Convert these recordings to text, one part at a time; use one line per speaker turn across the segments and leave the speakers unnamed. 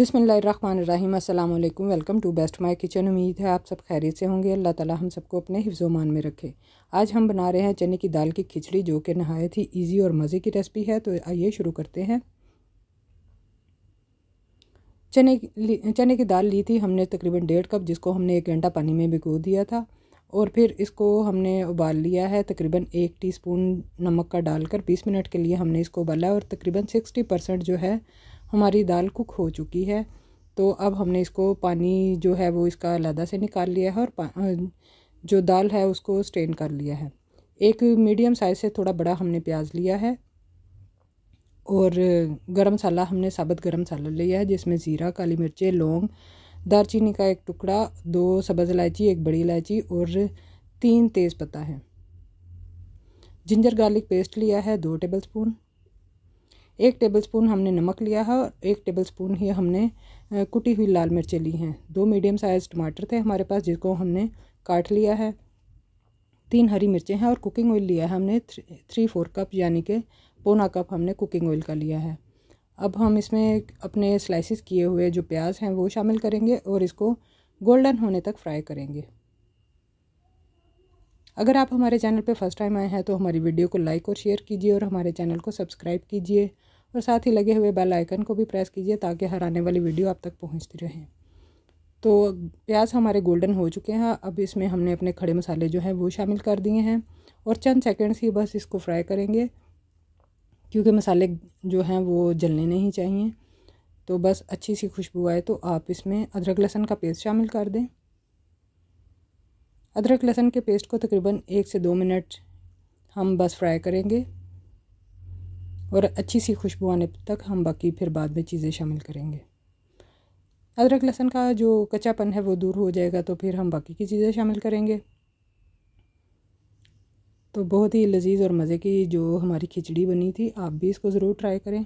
अस्सलाम अल्लाम welcome to best my kitchen उम्मीद है आप सब खैरियत से होंगे अल्लाह ताला हम सबको अपने हिफ्जोमान में रखे आज हम बना रहे हैं चने की दाल की खिचड़ी जो कि नहायत ही इजी और मज़े की रेसिपी है तो आइए शुरू करते हैं चने चने की दाल ली थी हमने तकरीबन डेढ़ कप जिसको हमने एक घंटा पानी में भिगो दिया था और फिर इसको हमने उबाल लिया है तकरीबन एक टीस्पून नमक का डालकर बीस मिनट के लिए हमने इसको उबाला और तकरीबन सिक्सटी परसेंट जो है हमारी दाल कुक हो चुकी है तो अब हमने इसको पानी जो है वो इसका अलहदा से निकाल लिया है और जो दाल है उसको स्ट्रेन कर लिया है एक मीडियम साइज़ से थोड़ा बड़ा हमने प्याज लिया है और गरम मसाला हमने साबत गरम मसाला लिया है जिसमें ज़ीरा काली मिर्चें लौंग दालचीनी का एक टुकड़ा दो सब्ज़ इलायची एक बड़ी इलायची और तीन तेज़ पत्ता है जिंजर गार्लिक पेस्ट लिया है दो टेबल स्पून एक टेबलस्पून हमने नमक लिया है और एक टेबलस्पून ही हमने कुटी हुई लाल मिर्चें ली हैं दो मीडियम साइज़ टमाटर थे हमारे पास जिसको हमने काट लिया है तीन हरी मिर्चें हैं और कुकिंग ऑयल लिया है हमने थ्री, थ्री फोर कप यानी कि पौना कप हमने कुकिंग ऑयल का लिया है अब हम इसमें अपने स्लाइसिस किए हुए जो प्याज हैं वो शामिल करेंगे और इसको गोल्डन होने तक फ्राई करेंगे अगर आप हमारे चैनल पर फर्स्ट टाइम आए हैं तो हमारी वीडियो को लाइक और शेयर कीजिए और हमारे चैनल को सब्सक्राइब कीजिए और साथ ही लगे हुए बेल आइकन को भी प्रेस कीजिए ताकि हर आने वाली वीडियो आप तक पहुँचती रहे तो प्याज हमारे गोल्डन हो चुके हैं अब इसमें हमने अपने खड़े मसाले जो हैं वो शामिल कर दिए हैं और चंद सेकेंड्स ही बस इसको फ्राई करेंगे क्योंकि मसाले जो हैं वो जलने नहीं चाहिए तो बस अच्छी सी खुशबू आए तो आप इसमें अदरक लहसुन का पेस्ट शामिल कर दें अदरक लहसुन के पेस्ट को तकरीबन एक से दो मिनट हम बस फ्राई करेंगे और अच्छी सी खुशबू आने तक हम बाकी फिर बाद में चीज़ें शामिल करेंगे अदरक लहसुन का जो कच्चापन है वो दूर हो जाएगा तो फिर हम बाकी की चीज़ें शामिल करेंगे तो बहुत ही लजीज और मज़े की जो हमारी खिचड़ी बनी थी आप भी इसको ज़रूर ट्राई करें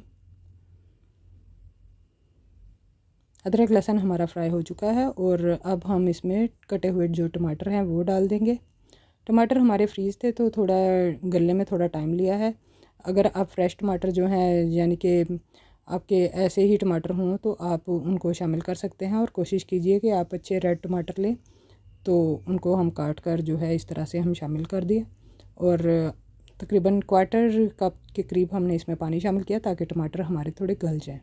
अदरक लहसन हमारा फ्राई हो चुका है और अब हम इसमें कटे हुए जो टमाटर हैं वो डाल देंगे टमाटर हमारे फ्रीज थे तो थोड़ा गलने में थोड़ा टाइम लिया है अगर आप फ्रेश टमाटर जो हैं यानी कि आपके ऐसे ही टमाटर हों तो आप उनको शामिल कर सकते हैं और कोशिश कीजिए कि आप अच्छे रेड टमाटर लें तो उनको हम काट कर जो है इस तरह से हम शामिल कर दिए और तकरीबन क्वार्टर कप के करीब हमने इसमें पानी शामिल किया ताकि टमाटर हमारे थोड़े गल जाएँ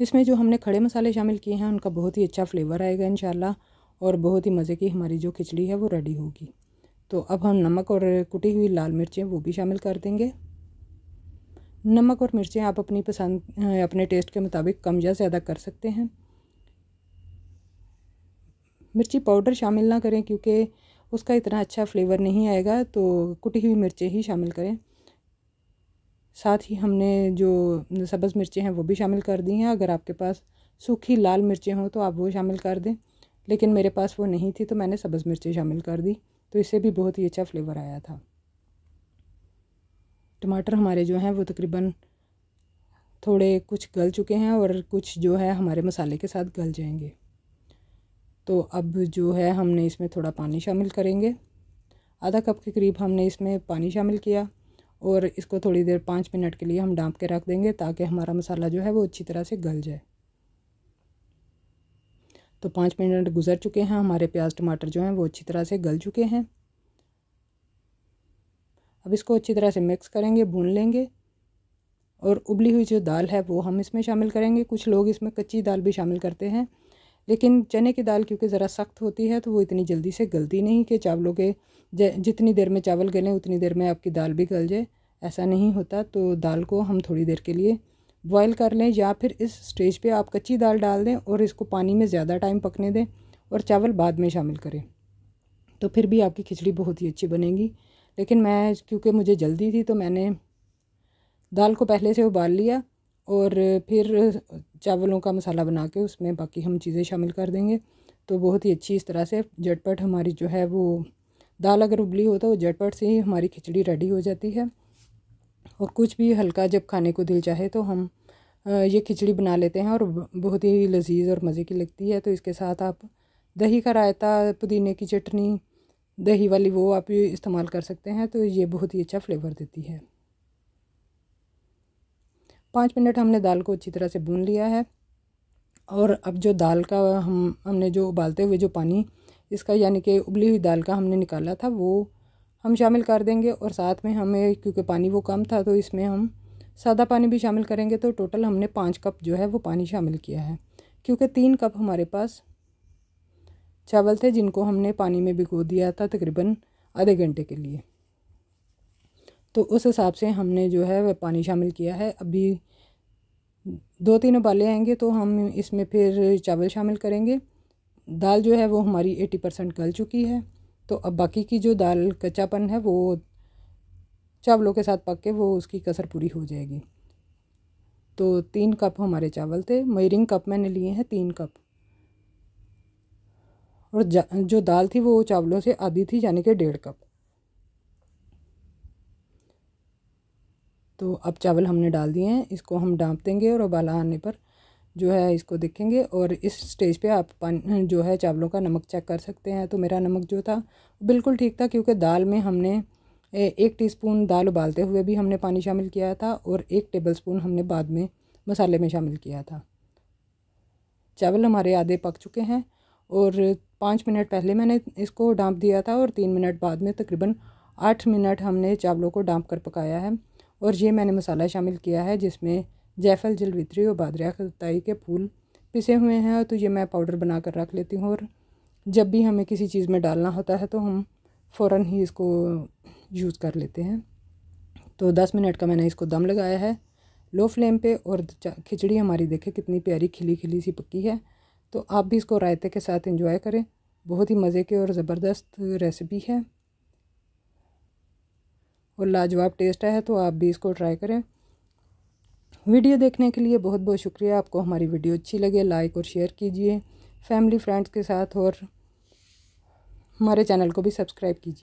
इसमें जो हमने खड़े मसाले शामिल किए हैं उनका बहुत ही अच्छा फ्लेवर आएगा इन और बहुत ही मज़े की हमारी जो खिचड़ी है वो रेडी होगी तो अब हम नमक और कुटी हुई लाल मिर्चें वो भी शामिल कर देंगे नमक और मिर्चें आप अपनी पसंद अपने टेस्ट के मुताबिक कम या ज़्यादा कर सकते हैं मिर्ची पाउडर शामिल ना करें क्योंकि उसका इतना अच्छा फ्लेवर नहीं आएगा तो कुटी हुई मिर्चें ही शामिल करें साथ ही हमने जो सब्ज़ मिर्चें हैं वो भी शामिल कर दी हैं अगर आपके पास सूखी लाल मिर्चें हों तो आप वो शामिल कर दें लेकिन मेरे पास वो नहीं थी तो मैंने सब्ज़ मिर्चें शामिल कर दी तो इससे भी बहुत ही अच्छा फ्लेवर आया था टमाटर हमारे जो हैं वो तकरीबन थोड़े कुछ गल चुके हैं और कुछ जो है हमारे मसाले के साथ गल जाएंगे तो अब जो है हमने इसमें थोड़ा पानी शामिल करेंगे आधा कप के करीब हमने इसमें पानी शामिल किया और इसको थोड़ी देर पाँच मिनट के लिए हम डांप के रख देंगे ताकि हमारा मसाला जो है वो अच्छी तरह से गल जाए तो पाँच मिनट गुजर चुके हैं हमारे प्याज टमाटर जो हैं वो अच्छी तरह से गल चुके हैं अब इसको अच्छी तरह से मिक्स करेंगे भून लेंगे और उबली हुई जो दाल है वो हम इसमें शामिल करेंगे कुछ लोग इसमें कच्ची दाल भी शामिल करते हैं लेकिन चने की दाल क्योंकि ज़रा सख्त होती है तो वो इतनी जल्दी से गलती नहीं कि चावलों के जितनी देर में चावल गलें उतनी देर में आपकी दाल भी गल जाए ऐसा नहीं होता तो दाल को हम थोड़ी देर के लिए बॉयल कर लें या फिर इस स्टेज पे आप कच्ची दाल डाल दें और इसको पानी में ज़्यादा टाइम पकने दें और चावल बाद में शामिल करें तो फिर भी आपकी खिचड़ी बहुत ही अच्छी बनेगी लेकिन मैं क्योंकि मुझे जल्दी थी तो मैंने दाल को पहले से उबाल लिया और फिर चावलों का मसाला बना के उसमें बाकी हम चीज़ें शामिल कर देंगे तो बहुत ही अच्छी इस तरह से झटपट हमारी जो है वो दाल अगर उबली हो तो झटपट से ही हमारी खिचड़ी रेडी हो जाती है और कुछ भी हल्का जब खाने को दिल चाहे तो हम ये खिचड़ी बना लेते हैं और बहुत ही लजीज और मज़े की लगती है तो इसके साथ आप दही का रायता पुदीने की चटनी दही वाली वो आप इस्तेमाल कर सकते हैं तो ये बहुत ही अच्छा फ्लेवर देती है पाँच मिनट हमने दाल को अच्छी तरह से भून लिया है और अब जो दाल का हम हमने जो उबालते हुए जो पानी इसका यानी कि उबली हुई दाल का हमने निकाला था वो हम शामिल कर देंगे और साथ में हमें क्योंकि पानी वो कम था तो इसमें हम सादा पानी भी शामिल करेंगे तो टोटल हमने पाँच कप जो है वो पानी शामिल किया है क्योंकि तीन कप हमारे पास चावल थे जिनको हमने पानी में भिगो दिया था तकरीबन आधे घंटे के लिए तो उस हिसाब से हमने जो है वह पानी शामिल किया है अभी दो तीन उबाले आएंगे तो हम इसमें फिर चावल शामिल करेंगे दाल जो है वो हमारी एटी परसेंट गल चुकी है तो अब बाकी की जो दाल कच्चापन है वो चावलों के साथ पक के वो उसकी कसर पूरी हो जाएगी तो तीन कप हमारे चावल थे मयरिंग कप मैंने लिए हैं तीन कप और जो दाल थी वो चावलों से आधी थी यानी कि डेढ़ कप तो अब चावल हमने डाल दिए हैं इसको हम डांप देंगे और उबाला आने पर जो है इसको देखेंगे और इस स्टेज पे आप पानी जो है चावलों का नमक चेक कर सकते हैं तो मेरा नमक जो था बिल्कुल ठीक था क्योंकि दाल में हमने एक टीस्पून दाल उबालते हुए भी हमने पानी शामिल किया था और एक टेबलस्पून हमने बाद में मसाले में शामिल किया था चावल हमारे आधे पक चुके हैं और पाँच मिनट पहले मैंने इसको डांप दिया था और तीन मिनट बाद में तकरीबन आठ मिनट हमने चावलों को डांप कर पकाया है और ये मैंने मसाला शामिल किया है जिसमें जैफल जलवित्री और बादरिया खताई के फूल पिसे हुए हैं तो ये मैं पाउडर बना कर रख लेती हूँ और जब भी हमें किसी चीज़ में डालना होता है तो हम फ़ौर ही इसको यूज़ कर लेते हैं तो दस मिनट का मैंने इसको दम लगाया है लो फ्लेम पे और खिचड़ी हमारी देखें कितनी प्यारी खिली खिली सी पक्की है तो आप भी इसको रायते के साथ इंजॉय करें बहुत ही मज़े के और ज़बरदस्त रेसिपी है और लाजवाब टेस्ट है तो आप भी इसको ट्राई करें वीडियो देखने के लिए बहुत बहुत शुक्रिया आपको हमारी वीडियो अच्छी लगे लाइक और शेयर कीजिए फैमिली फ्रेंड्स के साथ और हमारे चैनल को भी सब्सक्राइब कीजिए